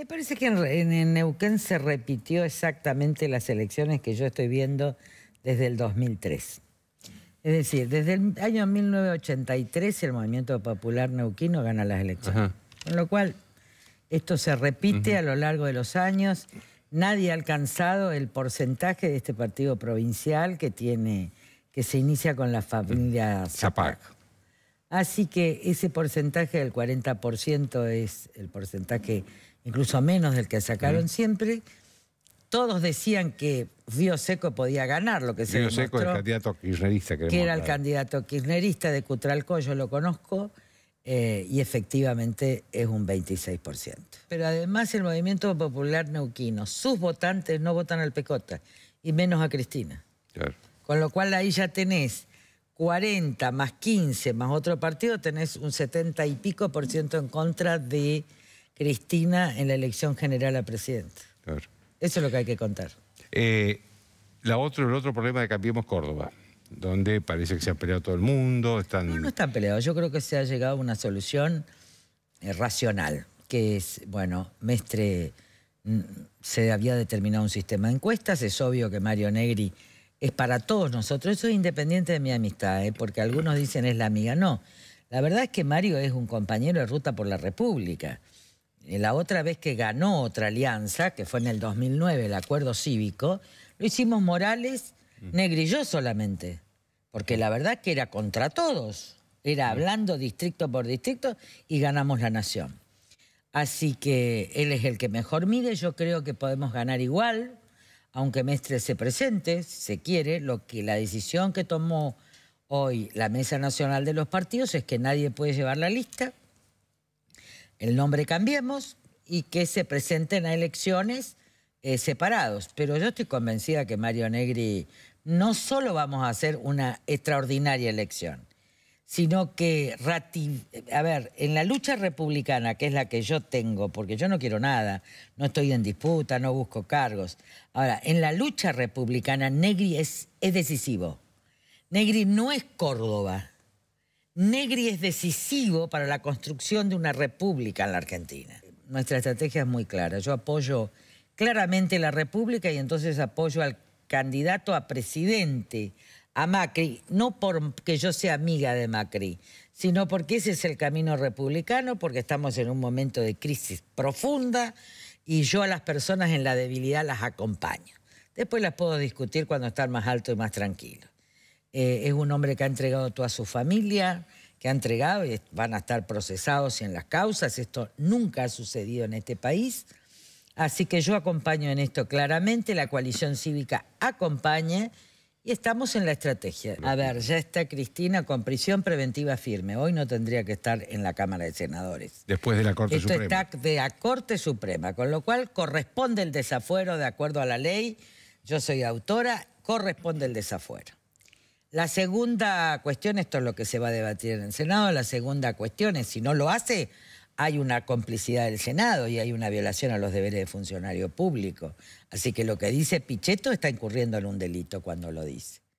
Me parece que en, Neuquén se repitió exactamente las elecciones que yo estoy viendo desde el 2003. Es decir, desde el año 1983 el movimiento popular neuquino gana las elecciones. Con lo cual, esto se repite a lo largo de los años. Nadie ha alcanzado el porcentaje de este partido provincial que tiene, que se inicia con la familia Zapac. Así que ese porcentaje del 40% es el porcentaje incluso menos del que sacaron mm. siempre. Todos decían que Río Seco podía ganar, lo que se Río Seco es el candidato kirchnerista. Que, era el candidato kirchnerista de Cutralco, yo lo conozco, eh, y efectivamente es un 26%. Pero además el movimiento popular neuquino, sus votantes no votan al Pecota, y menos a Cristina. Claro. Con lo cual ahí ya tenés 40 más 15 más otro partido, tenés un 70 y pico por ciento en contra de Cristina en la elección general a presidente. Eso es lo que hay que contar. Eh, la otro, el otro problema de Cambiemos Córdoba, donde parece que se ha peleado todo el mundo. No, no están peleados. Yo creo que se ha llegado a una solución eh, racional, que es, bueno, Mestre mm, se había determinado un sistema de encuestas. Es obvio que Mario Negri es para todos nosotros. Eso es independiente de mi amistad, ¿eh? porque algunos dicen es la amiga. No, la verdad es que Mario es un compañero de ruta por la República. Eh, la otra vez que ganó otra alianza, que fue en el 2009, el acuerdo cívico, lo hicimos Morales, mm. negrilló solamente, porque la verdad que era contra todos, era mm. hablando distrito por distrito y ganamos la nación. Así que él es el que mejor mide, yo creo que podemos ganar igual, aunque Mestre se presente, si se quiere, lo que la decisión que tomó hoy la Mesa Nacional de los Partidos es que nadie puede llevar la lista, el nombre cambiemos y que se presenten a elecciones eh, separados. Pero yo estoy convencida que Mario Negri no solo vamos a hacer una extraordinaria elección, sino que, a ver, en la lucha republicana, que es la que yo tengo, porque yo no quiero nada, no estoy en disputa, no busco cargos. Ahora, en la lucha republicana, Negri es, es decisivo. Negri no es Córdoba. Negri es decisivo para la construcción de una república en la Argentina. Nuestra estrategia es muy clara. Yo apoyo claramente la república y entonces apoyo al candidato a presidente, a Macri, no porque yo sea amiga de Macri, sino porque ese es el camino republicano, porque estamos en un momento de crisis profunda y yo a las personas en la debilidad las acompaño. Después las puedo discutir cuando están más alto y más tranquilos. Eh, es un hombre que ha entregado toda su familia, que ha entregado y van a estar procesados y en las causas. Esto nunca ha sucedido en este país. Así que yo acompaño en esto claramente, la coalición cívica acompaña y estamos en la estrategia. A ver, ya está Cristina con prisión preventiva firme. Hoy no tendría que estar en la Cámara de Senadores. Después de la Corte Suprema. Esto está de la Corte Suprema, con lo cual corresponde el desafuero de acuerdo a la ley. Yo soy autora, corresponde el desafuero. La segunda cuestión, esto es lo que se va a debatir en el Senado, la segunda cuestión es si no lo hace, hay una complicidad del Senado y hay una violación a los deberes de funcionario público. Así que lo que dice Pichetto está incurriendo en un delito cuando lo dice.